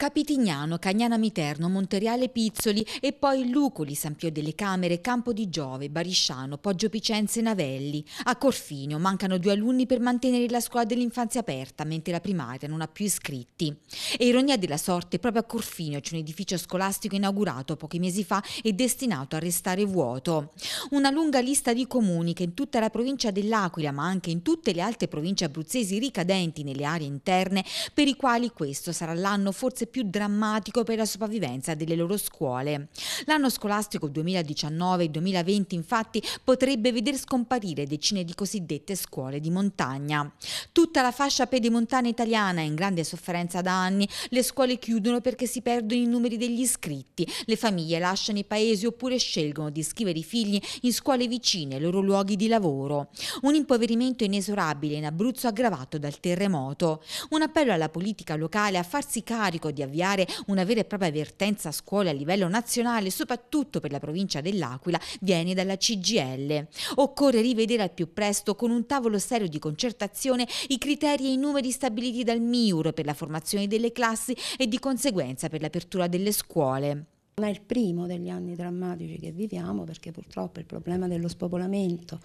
Capitignano, Cagnana Miterno, Monteriale Pizzoli e poi Lucoli, San Pio delle Camere, Campo di Giove, Barisciano, Poggio Picenze e Navelli. A Corfinio mancano due alunni per mantenere la scuola dell'infanzia aperta, mentre la primaria non ha più iscritti. E ironia della sorte, proprio a Corfinio c'è un edificio scolastico inaugurato pochi mesi fa e destinato a restare vuoto. Una lunga lista di comuni che in tutta la provincia dell'Aquila, ma anche in tutte le altre province abruzzesi ricadenti nelle aree interne, per i quali questo sarà l'anno forse più drammatico per la sopravvivenza delle loro scuole. L'anno scolastico 2019-2020 infatti potrebbe veder scomparire decine di cosiddette scuole di montagna. Tutta la fascia pedemontana italiana è in grande sofferenza da anni, le scuole chiudono perché si perdono i numeri degli iscritti, le famiglie lasciano i paesi oppure scelgono di iscrivere i figli in scuole vicine ai loro luoghi di lavoro. Un impoverimento inesorabile in Abruzzo aggravato dal terremoto. Un appello alla politica locale a farsi carico di di avviare una vera e propria vertenza a scuole a livello nazionale, soprattutto per la provincia dell'Aquila, viene dalla CGL. Occorre rivedere al più presto con un tavolo serio di concertazione i criteri e i numeri stabiliti dal MIUR per la formazione delle classi e di conseguenza per l'apertura delle scuole è il primo degli anni drammatici che viviamo perché purtroppo il problema dello spopolamento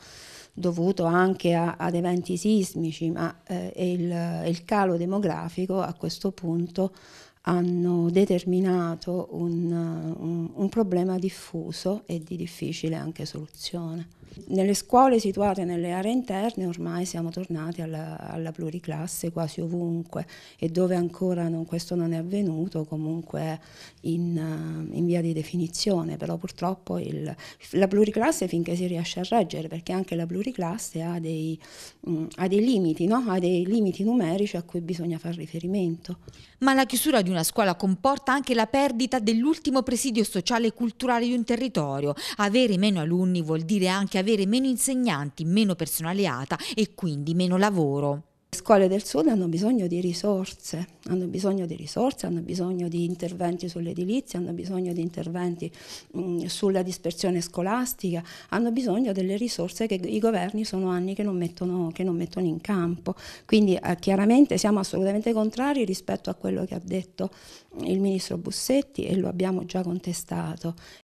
dovuto anche a, ad eventi sismici, ma eh, il, il, calo demografico a questo punto hanno determinato un, un, un problema diffuso e di difficile anche soluzione. Nelle scuole situate nelle aree interne ormai siamo tornati alla, alla pluriclasse quasi ovunque e dove ancora non, questo non è avvenuto comunque in, eh, in via di definizione, però purtroppo il, la pluriclasse finché si riesce a reggere, perché anche la pluriclasse ha dei, mh, mm, ha dei limiti, no? ha dei limiti numerici a cui bisogna fare riferimento. Ma la chiusura di una scuola comporta anche la perdita dell'ultimo presidio sociale e culturale di un territorio. Avere meno alunni vuol dire anche avere avere meno insegnanti, meno personale ATA e quindi meno lavoro. Le scuole del sud hanno bisogno di risorse, hanno bisogno di risorse, hanno bisogno di interventi sull'edilizia, hanno bisogno di interventi mh, mm, sulla dispersione scolastica, hanno bisogno delle risorse che i governi sono anni che non mettono, che non mettono in campo. Quindi eh, chiaramente siamo assolutamente contrari rispetto a quello che ha detto il ministro Bussetti e lo abbiamo già contestato.